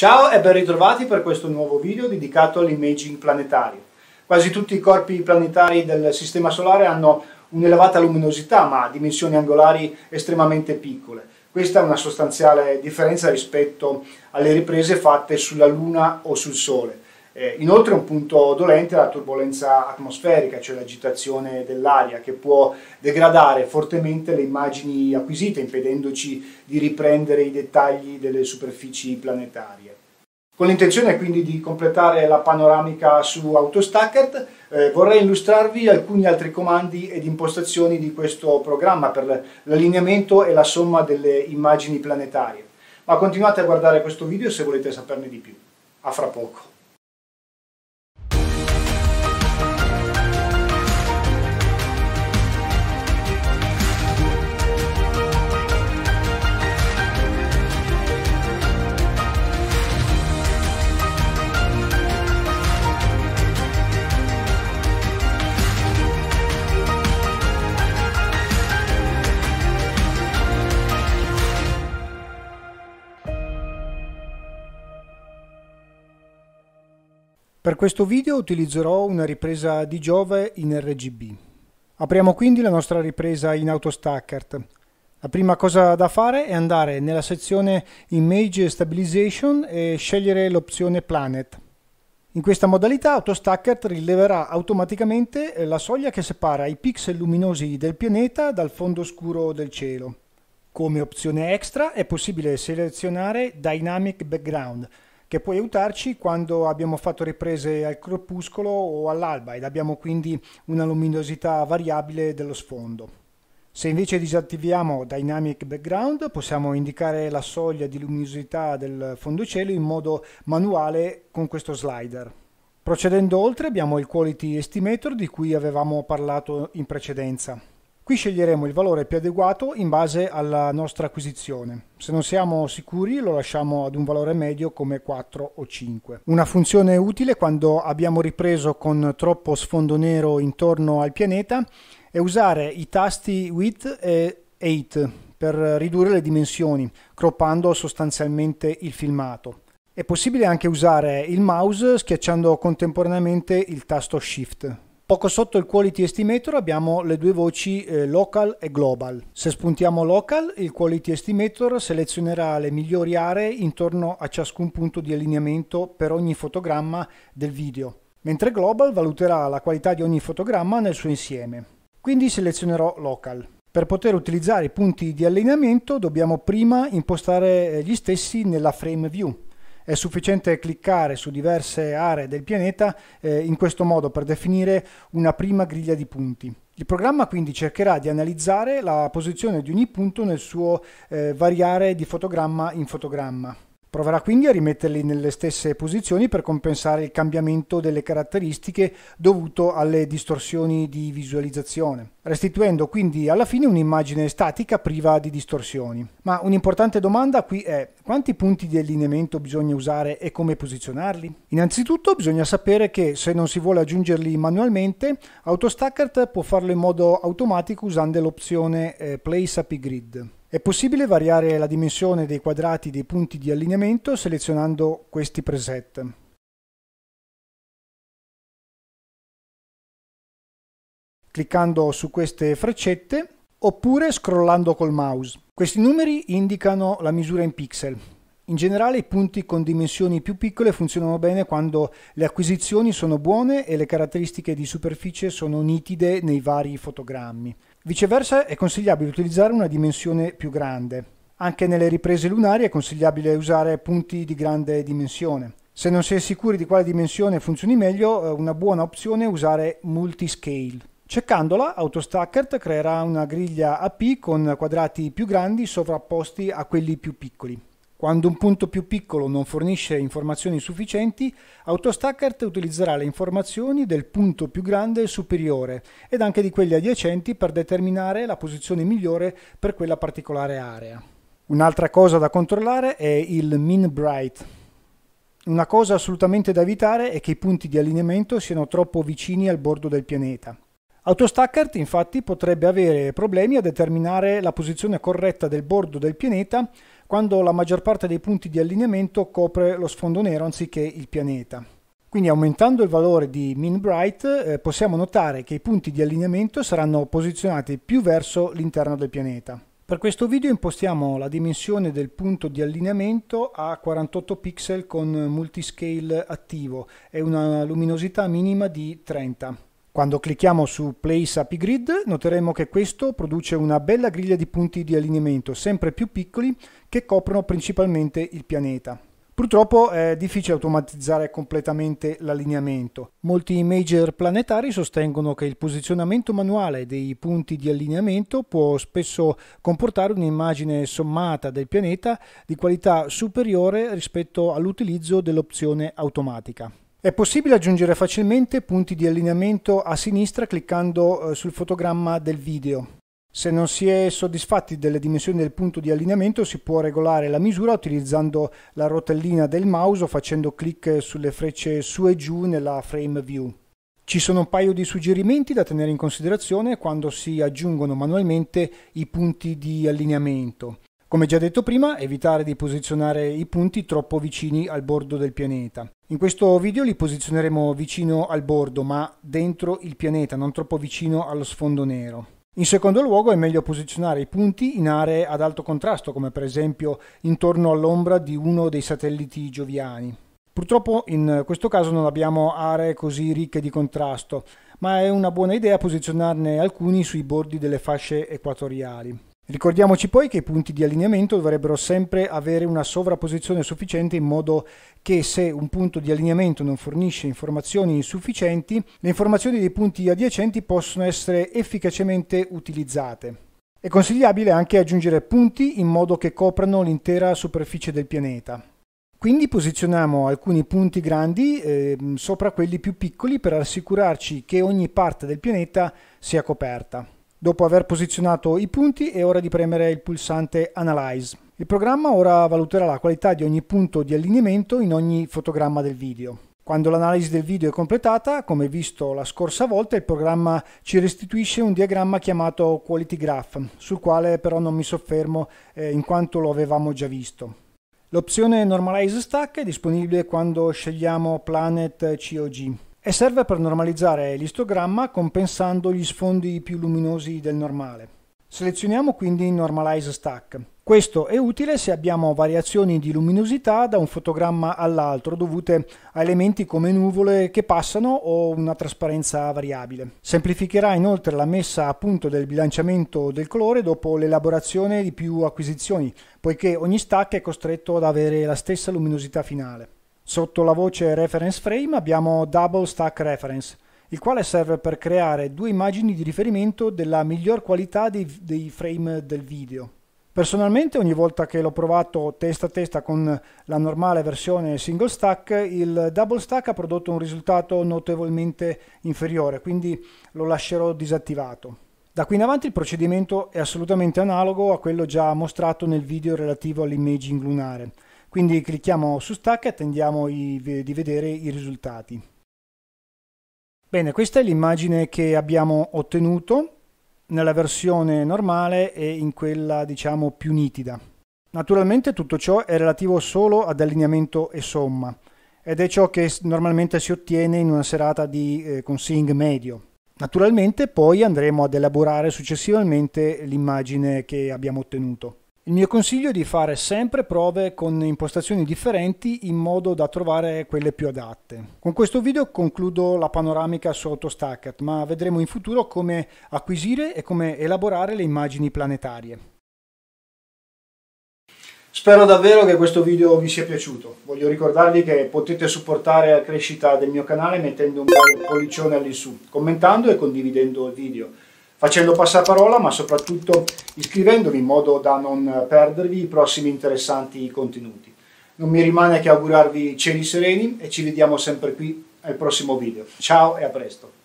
Ciao e ben ritrovati per questo nuovo video dedicato all'imaging planetario. Quasi tutti i corpi planetari del Sistema Solare hanno un'elevata luminosità ma dimensioni angolari estremamente piccole. Questa è una sostanziale differenza rispetto alle riprese fatte sulla Luna o sul Sole. Eh, inoltre un punto dolente è la turbolenza atmosferica, cioè l'agitazione dell'aria, che può degradare fortemente le immagini acquisite, impedendoci di riprendere i dettagli delle superfici planetarie. Con l'intenzione quindi di completare la panoramica su AutoStacket eh, vorrei illustrarvi alcuni altri comandi ed impostazioni di questo programma per l'allineamento e la somma delle immagini planetarie. Ma continuate a guardare questo video se volete saperne di più. A fra poco! Per questo video utilizzerò una ripresa di Giove in RGB. Apriamo quindi la nostra ripresa in AutoStackart. La prima cosa da fare è andare nella sezione Image Stabilization e scegliere l'opzione Planet. In questa modalità AutoStackart rileverà automaticamente la soglia che separa i pixel luminosi del pianeta dal fondo scuro del cielo. Come opzione extra è possibile selezionare Dynamic Background, che può aiutarci quando abbiamo fatto riprese al crepuscolo o all'alba ed abbiamo quindi una luminosità variabile dello sfondo. Se invece disattiviamo Dynamic Background possiamo indicare la soglia di luminosità del fondocello in modo manuale con questo slider. Procedendo oltre abbiamo il Quality Estimator di cui avevamo parlato in precedenza. Qui sceglieremo il valore più adeguato in base alla nostra acquisizione. Se non siamo sicuri lo lasciamo ad un valore medio come 4 o 5. Una funzione utile quando abbiamo ripreso con troppo sfondo nero intorno al pianeta è usare i tasti width e 8 per ridurre le dimensioni, croppando sostanzialmente il filmato. È possibile anche usare il mouse schiacciando contemporaneamente il tasto Shift. Poco sotto il quality estimator abbiamo le due voci eh, local e global. Se spuntiamo local, il quality estimator selezionerà le migliori aree intorno a ciascun punto di allineamento per ogni fotogramma del video, mentre global valuterà la qualità di ogni fotogramma nel suo insieme. Quindi selezionerò local. Per poter utilizzare i punti di allineamento dobbiamo prima impostare eh, gli stessi nella frame view. È sufficiente cliccare su diverse aree del pianeta eh, in questo modo per definire una prima griglia di punti. Il programma quindi cercherà di analizzare la posizione di ogni punto nel suo eh, variare di fotogramma in fotogramma. Proverà quindi a rimetterli nelle stesse posizioni per compensare il cambiamento delle caratteristiche dovuto alle distorsioni di visualizzazione, restituendo quindi alla fine un'immagine statica priva di distorsioni. Ma un'importante domanda qui è quanti punti di allineamento bisogna usare e come posizionarli? Innanzitutto bisogna sapere che se non si vuole aggiungerli manualmente, AutoStackert può farlo in modo automatico usando l'opzione eh, Place API Grid. È possibile variare la dimensione dei quadrati dei punti di allineamento selezionando questi preset. Cliccando su queste freccette oppure scrollando col mouse. Questi numeri indicano la misura in pixel. In generale i punti con dimensioni più piccole funzionano bene quando le acquisizioni sono buone e le caratteristiche di superficie sono nitide nei vari fotogrammi. Viceversa è consigliabile utilizzare una dimensione più grande. Anche nelle riprese lunari è consigliabile usare punti di grande dimensione. Se non si è sicuri di quale dimensione funzioni meglio, eh, una buona opzione è usare multiscale. Cercandola, AutoStackert creerà una griglia AP con quadrati più grandi sovrapposti a quelli più piccoli. Quando un punto più piccolo non fornisce informazioni sufficienti, AutoStackert utilizzerà le informazioni del punto più grande e superiore ed anche di quelli adiacenti per determinare la posizione migliore per quella particolare area. Un'altra cosa da controllare è il min bright. Una cosa assolutamente da evitare è che i punti di allineamento siano troppo vicini al bordo del pianeta. AutoStackert infatti potrebbe avere problemi a determinare la posizione corretta del bordo del pianeta quando la maggior parte dei punti di allineamento copre lo sfondo nero anziché il pianeta. Quindi aumentando il valore di min bright eh, possiamo notare che i punti di allineamento saranno posizionati più verso l'interno del pianeta. Per questo video impostiamo la dimensione del punto di allineamento a 48 pixel con multiscale attivo e una luminosità minima di 30. Quando clicchiamo su Place API Grid noteremo che questo produce una bella griglia di punti di allineamento sempre più piccoli che coprono principalmente il pianeta. Purtroppo è difficile automatizzare completamente l'allineamento. Molti major planetari sostengono che il posizionamento manuale dei punti di allineamento può spesso comportare un'immagine sommata del pianeta di qualità superiore rispetto all'utilizzo dell'opzione automatica. È possibile aggiungere facilmente punti di allineamento a sinistra cliccando eh, sul fotogramma del video. Se non si è soddisfatti delle dimensioni del punto di allineamento si può regolare la misura utilizzando la rotellina del mouse o facendo clic sulle frecce su e giù nella frame view. Ci sono un paio di suggerimenti da tenere in considerazione quando si aggiungono manualmente i punti di allineamento. Come già detto prima, evitare di posizionare i punti troppo vicini al bordo del pianeta. In questo video li posizioneremo vicino al bordo, ma dentro il pianeta, non troppo vicino allo sfondo nero. In secondo luogo è meglio posizionare i punti in aree ad alto contrasto, come per esempio intorno all'ombra di uno dei satelliti gioviani. Purtroppo in questo caso non abbiamo aree così ricche di contrasto, ma è una buona idea posizionarne alcuni sui bordi delle fasce equatoriali. Ricordiamoci poi che i punti di allineamento dovrebbero sempre avere una sovrapposizione sufficiente in modo che se un punto di allineamento non fornisce informazioni sufficienti, le informazioni dei punti adiacenti possono essere efficacemente utilizzate. È consigliabile anche aggiungere punti in modo che coprano l'intera superficie del pianeta. Quindi posizioniamo alcuni punti grandi eh, sopra quelli più piccoli per assicurarci che ogni parte del pianeta sia coperta. Dopo aver posizionato i punti è ora di premere il pulsante Analyze. Il programma ora valuterà la qualità di ogni punto di allineamento in ogni fotogramma del video. Quando l'analisi del video è completata, come visto la scorsa volta, il programma ci restituisce un diagramma chiamato Quality Graph, sul quale però non mi soffermo eh, in quanto lo avevamo già visto. L'opzione Normalize Stack è disponibile quando scegliamo Planet COG e serve per normalizzare l'istogramma compensando gli sfondi più luminosi del normale. Selezioniamo quindi Normalize Stack. Questo è utile se abbiamo variazioni di luminosità da un fotogramma all'altro dovute a elementi come nuvole che passano o una trasparenza variabile. Semplificherà inoltre la messa a punto del bilanciamento del colore dopo l'elaborazione di più acquisizioni, poiché ogni stack è costretto ad avere la stessa luminosità finale. Sotto la voce reference frame abbiamo double stack reference, il quale serve per creare due immagini di riferimento della miglior qualità dei, dei frame del video. Personalmente ogni volta che l'ho provato testa a testa con la normale versione single stack, il double stack ha prodotto un risultato notevolmente inferiore, quindi lo lascerò disattivato. Da qui in avanti il procedimento è assolutamente analogo a quello già mostrato nel video relativo all'imaging lunare. Quindi clicchiamo su Stack e attendiamo i, di vedere i risultati. Bene, questa è l'immagine che abbiamo ottenuto nella versione normale e in quella diciamo più nitida. Naturalmente tutto ciò è relativo solo ad allineamento e somma ed è ciò che normalmente si ottiene in una serata di eh, consing medio. Naturalmente poi andremo ad elaborare successivamente l'immagine che abbiamo ottenuto. Il mio consiglio è di fare sempre prove con impostazioni differenti in modo da trovare quelle più adatte. Con questo video concludo la panoramica su AutoStacket, ma vedremo in futuro come acquisire e come elaborare le immagini planetarie. Spero davvero che questo video vi sia piaciuto. Voglio ricordarvi che potete supportare la crescita del mio canale mettendo un bel pollicione all'insù, commentando e condividendo il video facendo passaparola ma soprattutto iscrivendovi in modo da non perdervi i prossimi interessanti contenuti. Non mi rimane che augurarvi cieli sereni e ci vediamo sempre qui al prossimo video. Ciao e a presto!